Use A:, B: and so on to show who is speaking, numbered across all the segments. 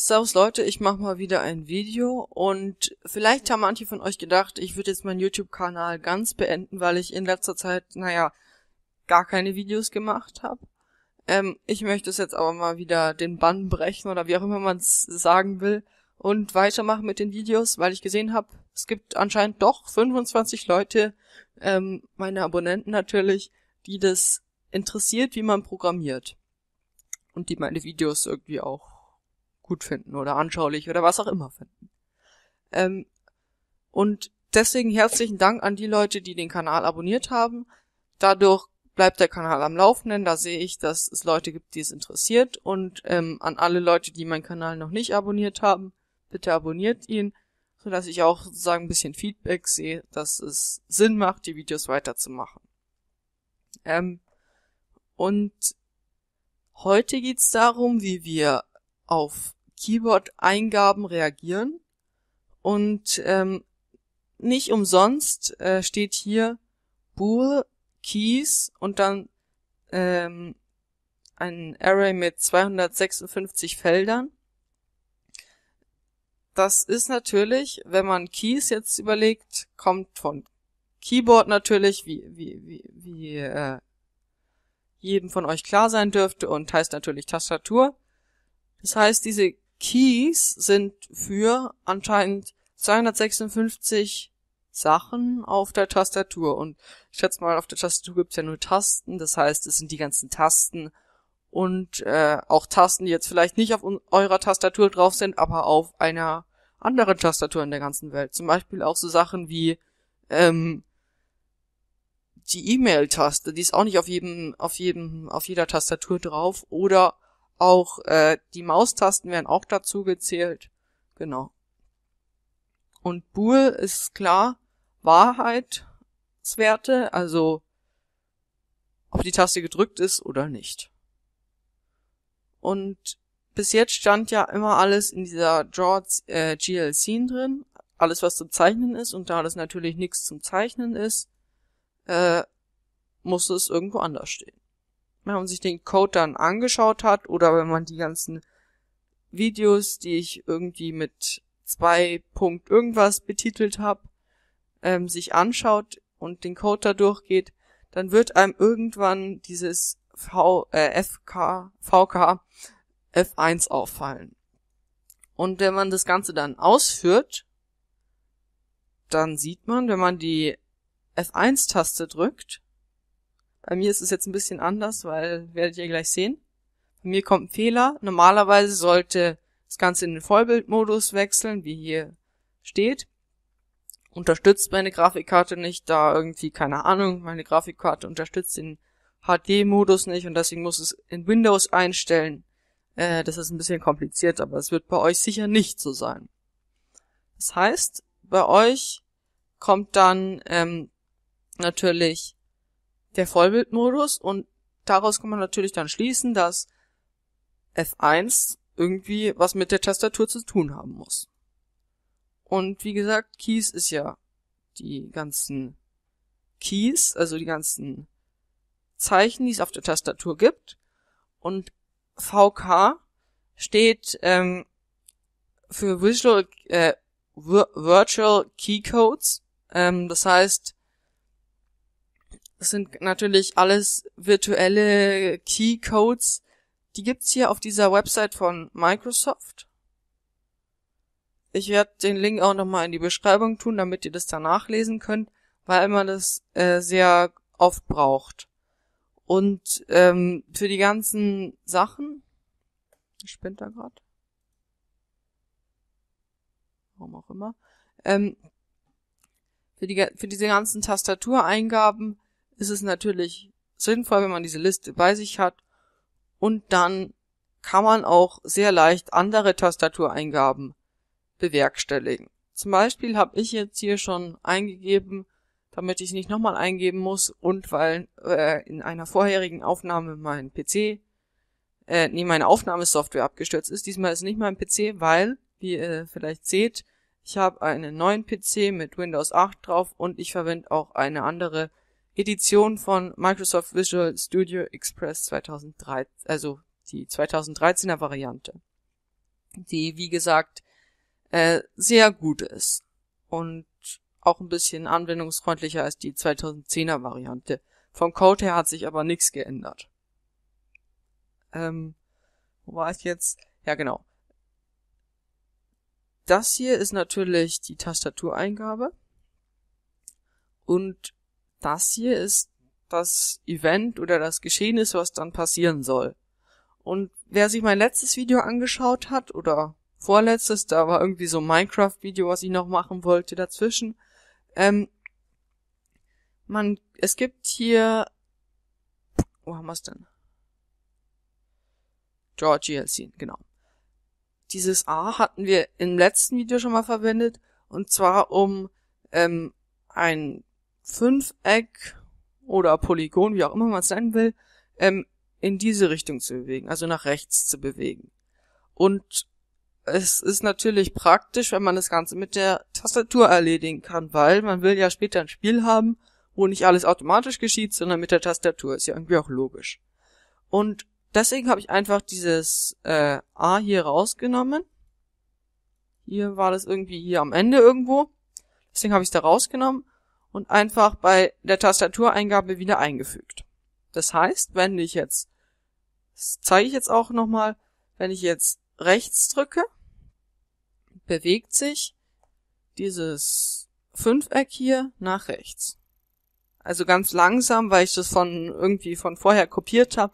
A: Servus Leute, ich mache mal wieder ein Video und vielleicht haben manche von euch gedacht, ich würde jetzt meinen YouTube-Kanal ganz beenden, weil ich in letzter Zeit, naja, gar keine Videos gemacht habe. Ähm, ich möchte es jetzt aber mal wieder den Bann brechen oder wie auch immer man es sagen will und weitermachen mit den Videos, weil ich gesehen habe, es gibt anscheinend doch 25 Leute, ähm, meine Abonnenten natürlich, die das interessiert, wie man programmiert und die meine Videos irgendwie auch gut finden oder anschaulich oder was auch immer finden. Ähm, und deswegen herzlichen Dank an die Leute, die den Kanal abonniert haben. Dadurch bleibt der Kanal am Laufenden. Da sehe ich, dass es Leute gibt, die es interessiert. Und ähm, an alle Leute, die meinen Kanal noch nicht abonniert haben, bitte abonniert ihn, sodass ich auch sozusagen ein bisschen Feedback sehe, dass es Sinn macht, die Videos weiterzumachen. Ähm, und heute geht's darum, wie wir auf Keyboard-Eingaben reagieren. Und ähm, nicht umsonst äh, steht hier bool keys und dann ähm, ein Array mit 256 Feldern. Das ist natürlich, wenn man Keys jetzt überlegt, kommt von Keyboard natürlich, wie, wie, wie, wie äh, jedem von euch klar sein dürfte und heißt natürlich Tastatur. Das heißt, diese Keys sind für anscheinend 256 Sachen auf der Tastatur. Und ich schätze mal, auf der Tastatur gibt's ja nur Tasten, das heißt, es sind die ganzen Tasten und äh, auch Tasten, die jetzt vielleicht nicht auf eurer Tastatur drauf sind, aber auf einer anderen Tastatur in der ganzen Welt. Zum Beispiel auch so Sachen wie ähm, die E-Mail-Taste, die ist auch nicht auf jedem, auf jedem, auf jeder Tastatur drauf. Oder auch äh, die Maustasten werden auch dazu gezählt. Genau. Und Bool ist klar Wahrheitswerte, also ob die Taste gedrückt ist oder nicht. Und bis jetzt stand ja immer alles in dieser Draw äh, GL Scene drin, alles was zum Zeichnen ist, und da das natürlich nichts zum Zeichnen ist, äh, muss es irgendwo anders stehen wenn man sich den Code dann angeschaut hat oder wenn man die ganzen Videos, die ich irgendwie mit zwei Punkt irgendwas betitelt habe, ähm, sich anschaut und den Code da durchgeht, dann wird einem irgendwann dieses v, äh, FK, VK F1 auffallen. Und wenn man das Ganze dann ausführt, dann sieht man, wenn man die F1-Taste drückt, bei mir ist es jetzt ein bisschen anders, weil werdet ihr gleich sehen. Bei mir kommt ein Fehler. Normalerweise sollte das Ganze in den Vollbildmodus wechseln, wie hier steht. Unterstützt meine Grafikkarte nicht, da irgendwie, keine Ahnung, meine Grafikkarte unterstützt den HD-Modus nicht und deswegen muss es in Windows einstellen. Äh, das ist ein bisschen kompliziert, aber es wird bei euch sicher nicht so sein. Das heißt, bei euch kommt dann ähm, natürlich der Vollbildmodus und daraus kann man natürlich dann schließen, dass F1 irgendwie was mit der Tastatur zu tun haben muss. Und wie gesagt, Keys ist ja die ganzen Keys, also die ganzen Zeichen, die es auf der Tastatur gibt. Und VK steht ähm, für Visual, äh, Virtual Key Codes. Ähm, das heißt, das sind natürlich alles virtuelle Keycodes. Die gibt's hier auf dieser Website von Microsoft. Ich werde den Link auch nochmal in die Beschreibung tun, damit ihr das dann nachlesen könnt, weil man das äh, sehr oft braucht. Und ähm, für die ganzen Sachen. Ich spinnt da gerade. Warum auch immer. Ähm, für, die, für diese ganzen Tastatureingaben ist es natürlich sinnvoll, wenn man diese Liste bei sich hat und dann kann man auch sehr leicht andere Tastatureingaben bewerkstelligen. Zum Beispiel habe ich jetzt hier schon eingegeben, damit ich nicht nochmal eingeben muss und weil äh, in einer vorherigen Aufnahme mein PC, äh, nee, meine Aufnahmesoftware abgestürzt ist. Diesmal ist nicht mein PC, weil, wie ihr vielleicht seht, ich habe einen neuen PC mit Windows 8 drauf und ich verwende auch eine andere Edition von Microsoft Visual Studio Express 2003, also die 2013er Variante, die wie gesagt äh, sehr gut ist und auch ein bisschen anwendungsfreundlicher als die 2010er Variante. Vom Code her hat sich aber nichts geändert. Ähm, wo war ich jetzt? Ja, genau. Das hier ist natürlich die Tastatureingabe. Und das hier ist das Event oder das Geschehen ist, was dann passieren soll. Und wer sich mein letztes Video angeschaut hat oder vorletztes, da war irgendwie so ein Minecraft-Video, was ich noch machen wollte dazwischen. Ähm, man, es gibt hier, wo haben wir's denn? George Yeltsin, genau. Dieses A hatten wir im letzten Video schon mal verwendet und zwar um ähm, ein Fünfeck oder Polygon, wie auch immer man es nennen will, ähm, in diese Richtung zu bewegen, also nach rechts zu bewegen. Und es ist natürlich praktisch, wenn man das Ganze mit der Tastatur erledigen kann, weil man will ja später ein Spiel haben, wo nicht alles automatisch geschieht, sondern mit der Tastatur. Ist ja irgendwie auch logisch. Und deswegen habe ich einfach dieses äh, A hier rausgenommen. Hier war das irgendwie hier am Ende irgendwo. Deswegen habe ich es da rausgenommen und einfach bei der Tastatureingabe wieder eingefügt. Das heißt, wenn ich jetzt, das zeige ich jetzt auch nochmal, wenn ich jetzt rechts drücke, bewegt sich dieses Fünfeck hier nach rechts. Also ganz langsam, weil ich das von irgendwie von vorher kopiert habe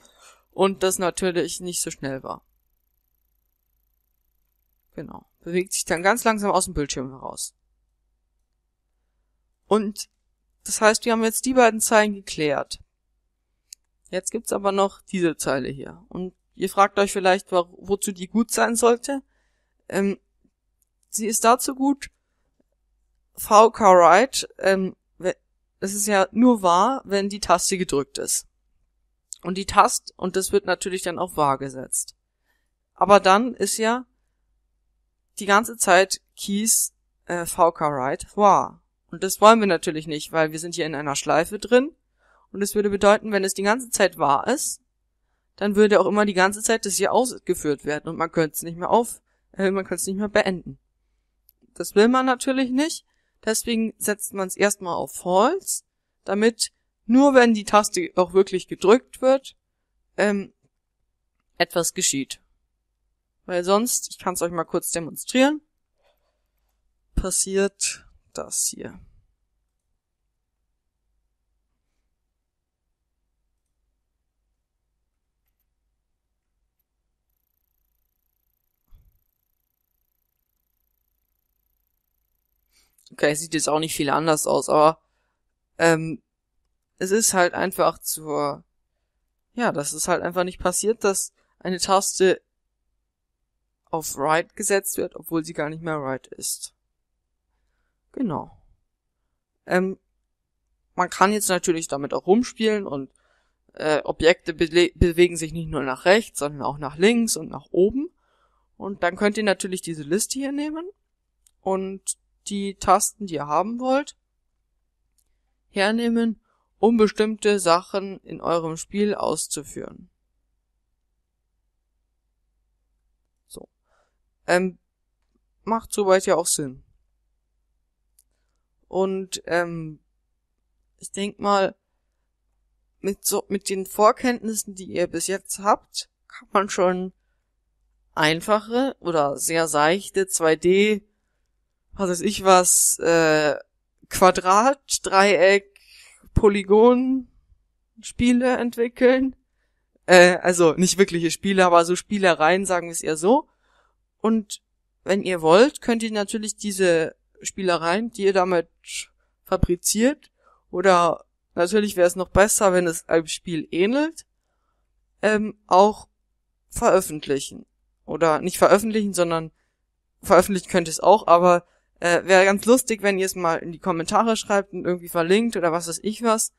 A: und das natürlich nicht so schnell war. Genau. Bewegt sich dann ganz langsam aus dem Bildschirm heraus. Und das heißt, wir haben jetzt die beiden Zeilen geklärt. Jetzt gibt's aber noch diese Zeile hier. Und ihr fragt euch vielleicht, wo, wozu die gut sein sollte. Ähm, sie ist dazu gut, V right, ähm, es ist ja nur wahr, wenn die Taste gedrückt ist. Und die Tast, und das wird natürlich dann auf wahr gesetzt. Aber dann ist ja die ganze Zeit Keys äh, VK Right wahr. Und das wollen wir natürlich nicht, weil wir sind hier in einer Schleife drin. Und es würde bedeuten, wenn es die ganze Zeit wahr ist, dann würde auch immer die ganze Zeit das hier ausgeführt werden und man könnte es nicht mehr auf, äh, man könnte es nicht mehr beenden. Das will man natürlich nicht. Deswegen setzt man es erstmal auf False, damit nur wenn die Taste auch wirklich gedrückt wird, ähm, etwas geschieht. Weil sonst, ich kann es euch mal kurz demonstrieren, passiert das hier. Okay, sieht jetzt auch nicht viel anders aus, aber ähm, es ist halt einfach zur, ja, das ist halt einfach nicht passiert, dass eine Taste auf Right gesetzt wird, obwohl sie gar nicht mehr Right ist. Genau. Ähm, man kann jetzt natürlich damit auch rumspielen und äh, Objekte be bewegen sich nicht nur nach rechts, sondern auch nach links und nach oben. Und dann könnt ihr natürlich diese Liste hier nehmen und die Tasten, die ihr haben wollt, hernehmen, um bestimmte Sachen in eurem Spiel auszuführen. So. Ähm, macht soweit ja auch Sinn. Und ähm, ich denk mal, mit so mit den Vorkenntnissen, die ihr bis jetzt habt, kann man schon einfache oder sehr seichte 2D, was weiß ich was, äh, Quadrat, Dreieck, Polygon Spiele entwickeln. Äh, also nicht wirkliche Spiele, aber so Spielereien, sagen wir es eher so. Und wenn ihr wollt, könnt ihr natürlich diese Spielereien, die ihr damit fabriziert. Oder natürlich wäre es noch besser, wenn es einem Spiel ähnelt, ähm, auch veröffentlichen. Oder nicht veröffentlichen, sondern veröffentlichen könnt ihr es auch, aber äh, wäre ganz lustig, wenn ihr es mal in die Kommentare schreibt und irgendwie verlinkt oder was weiß ich was.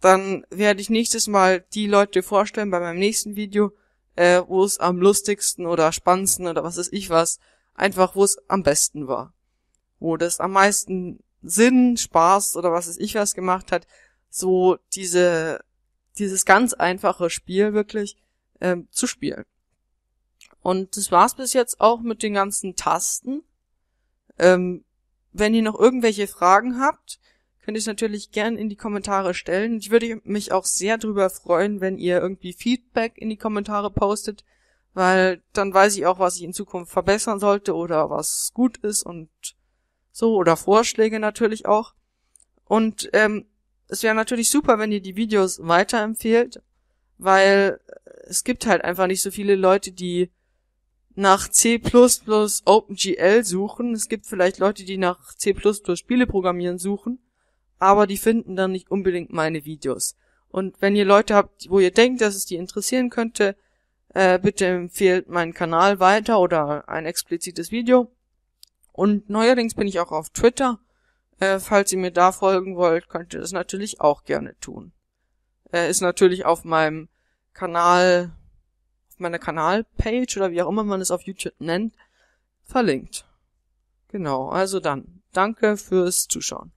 A: Dann werde ich nächstes Mal die Leute vorstellen bei meinem nächsten Video, äh, wo es am lustigsten oder spannendsten oder was weiß ich was, einfach wo es am besten war wo das am meisten Sinn, Spaß oder was weiß ich was gemacht hat, so diese, dieses ganz einfache Spiel wirklich ähm, zu spielen. Und das war's bis jetzt auch mit den ganzen Tasten. Ähm, wenn ihr noch irgendwelche Fragen habt, könnt ihr es natürlich gerne in die Kommentare stellen. Ich würde mich auch sehr drüber freuen, wenn ihr irgendwie Feedback in die Kommentare postet, weil dann weiß ich auch, was ich in Zukunft verbessern sollte oder was gut ist und so, oder Vorschläge natürlich auch. Und ähm, es wäre natürlich super, wenn ihr die Videos weiterempfehlt, weil es gibt halt einfach nicht so viele Leute, die nach C++ OpenGL suchen. Es gibt vielleicht Leute, die nach C++ Spiele programmieren suchen, aber die finden dann nicht unbedingt meine Videos. Und wenn ihr Leute habt, wo ihr denkt, dass es die interessieren könnte, äh, bitte empfehlt meinen Kanal weiter oder ein explizites Video. Und neuerdings bin ich auch auf Twitter. Äh, falls ihr mir da folgen wollt, könnt ihr das natürlich auch gerne tun. Äh, ist natürlich auf meinem Kanal, auf meiner Kanalpage oder wie auch immer man es auf YouTube nennt, verlinkt. Genau, also dann. Danke fürs Zuschauen.